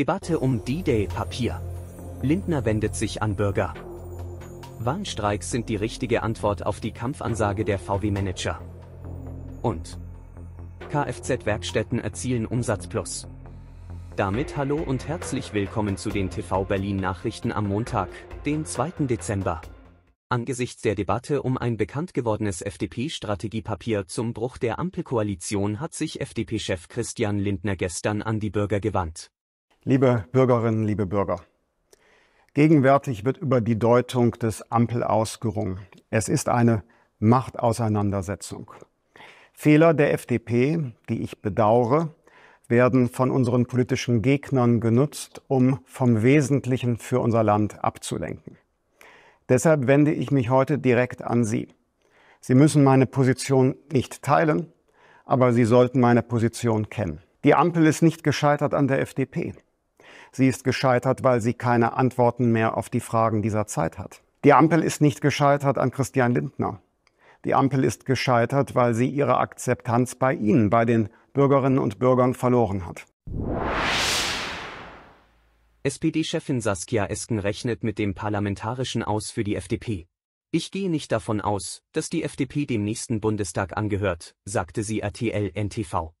Debatte um D-Day-Papier. Lindner wendet sich an Bürger. Warnstreiks sind die richtige Antwort auf die Kampfansage der VW-Manager. Und Kfz-Werkstätten erzielen Umsatzplus. Damit hallo und herzlich willkommen zu den TV Berlin Nachrichten am Montag, den 2. Dezember. Angesichts der Debatte um ein bekannt gewordenes FDP-Strategiepapier zum Bruch der Ampelkoalition hat sich FDP-Chef Christian Lindner gestern an die Bürger gewandt. Liebe Bürgerinnen, liebe Bürger, gegenwärtig wird über die Deutung des Ampel ausgerungen. Es ist eine Machtauseinandersetzung. Fehler der FDP, die ich bedauere, werden von unseren politischen Gegnern genutzt, um vom Wesentlichen für unser Land abzulenken. Deshalb wende ich mich heute direkt an Sie. Sie müssen meine Position nicht teilen, aber Sie sollten meine Position kennen. Die Ampel ist nicht gescheitert an der FDP. Sie ist gescheitert, weil sie keine Antworten mehr auf die Fragen dieser Zeit hat. Die Ampel ist nicht gescheitert an Christian Lindner. Die Ampel ist gescheitert, weil sie ihre Akzeptanz bei Ihnen, bei den Bürgerinnen und Bürgern verloren hat. SPD-Chefin Saskia Esken rechnet mit dem parlamentarischen Aus für die FDP. Ich gehe nicht davon aus, dass die FDP dem nächsten Bundestag angehört, sagte sie RTL NTV.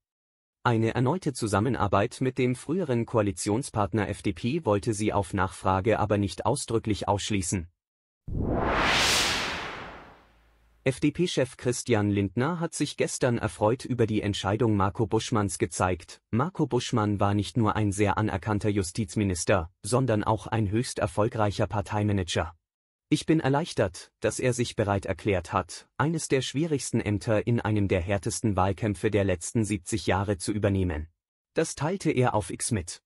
Eine erneute Zusammenarbeit mit dem früheren Koalitionspartner FDP wollte sie auf Nachfrage aber nicht ausdrücklich ausschließen. FDP-Chef Christian Lindner hat sich gestern erfreut über die Entscheidung Marco Buschmanns gezeigt. Marco Buschmann war nicht nur ein sehr anerkannter Justizminister, sondern auch ein höchst erfolgreicher Parteimanager. Ich bin erleichtert, dass er sich bereit erklärt hat, eines der schwierigsten Ämter in einem der härtesten Wahlkämpfe der letzten 70 Jahre zu übernehmen. Das teilte er auf X mit.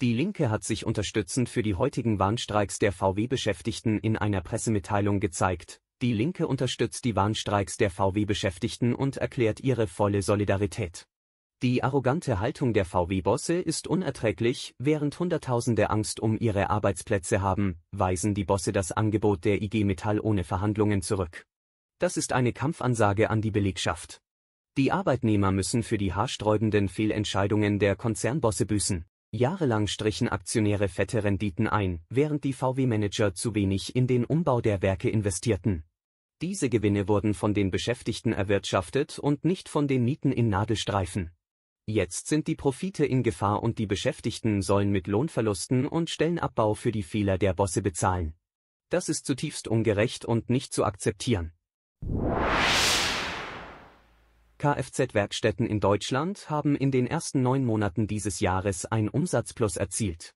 Die Linke hat sich unterstützend für die heutigen Warnstreiks der VW-Beschäftigten in einer Pressemitteilung gezeigt. Die Linke unterstützt die Warnstreiks der VW-Beschäftigten und erklärt ihre volle Solidarität. Die arrogante Haltung der VW-Bosse ist unerträglich, während Hunderttausende Angst um ihre Arbeitsplätze haben, weisen die Bosse das Angebot der IG Metall ohne Verhandlungen zurück. Das ist eine Kampfansage an die Belegschaft. Die Arbeitnehmer müssen für die haarsträubenden Fehlentscheidungen der Konzernbosse büßen. Jahrelang strichen Aktionäre fette Renditen ein, während die VW-Manager zu wenig in den Umbau der Werke investierten. Diese Gewinne wurden von den Beschäftigten erwirtschaftet und nicht von den Mieten in Nadelstreifen. Jetzt sind die Profite in Gefahr und die Beschäftigten sollen mit Lohnverlusten und Stellenabbau für die Fehler der Bosse bezahlen. Das ist zutiefst ungerecht und nicht zu akzeptieren. Kfz-Werkstätten in Deutschland haben in den ersten neun Monaten dieses Jahres ein Umsatzplus erzielt.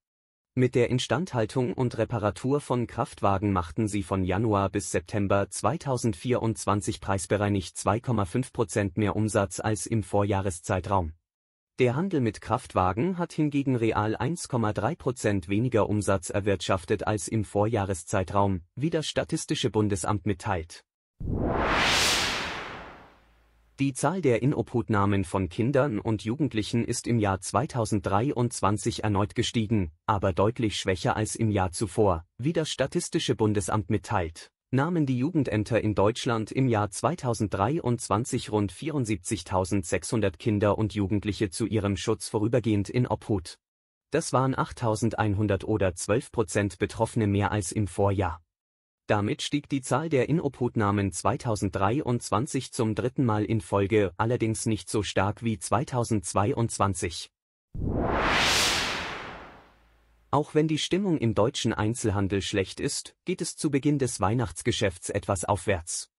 Mit der Instandhaltung und Reparatur von Kraftwagen machten sie von Januar bis September 2024 preisbereinigt 2,5% Prozent mehr Umsatz als im Vorjahreszeitraum. Der Handel mit Kraftwagen hat hingegen real 1,3 Prozent weniger Umsatz erwirtschaftet als im Vorjahreszeitraum, wie das Statistische Bundesamt mitteilt. Die Zahl der Inobhutnahmen von Kindern und Jugendlichen ist im Jahr 2023 erneut gestiegen, aber deutlich schwächer als im Jahr zuvor, wie das Statistische Bundesamt mitteilt nahmen die Jugendämter in Deutschland im Jahr 2023 rund 74.600 Kinder und Jugendliche zu ihrem Schutz vorübergehend in Obhut. Das waren 8.100 oder 12 Prozent Betroffene mehr als im Vorjahr. Damit stieg die Zahl der Inobhutnahmen 2023 zum dritten Mal in Folge, allerdings nicht so stark wie 2022. Auch wenn die Stimmung im deutschen Einzelhandel schlecht ist, geht es zu Beginn des Weihnachtsgeschäfts etwas aufwärts.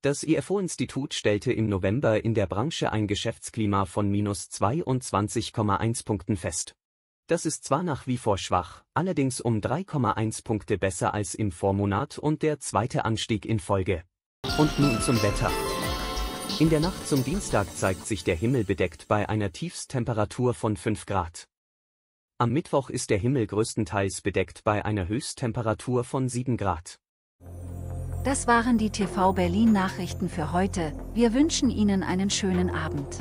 Das IFO-Institut stellte im November in der Branche ein Geschäftsklima von minus 22,1 Punkten fest. Das ist zwar nach wie vor schwach, allerdings um 3,1 Punkte besser als im Vormonat und der zweite Anstieg in Folge. Und nun zum Wetter. In der Nacht zum Dienstag zeigt sich der Himmel bedeckt bei einer Tiefstemperatur von 5 Grad. Am Mittwoch ist der Himmel größtenteils bedeckt bei einer Höchsttemperatur von 7 Grad. Das waren die TV Berlin Nachrichten für heute. Wir wünschen Ihnen einen schönen Abend.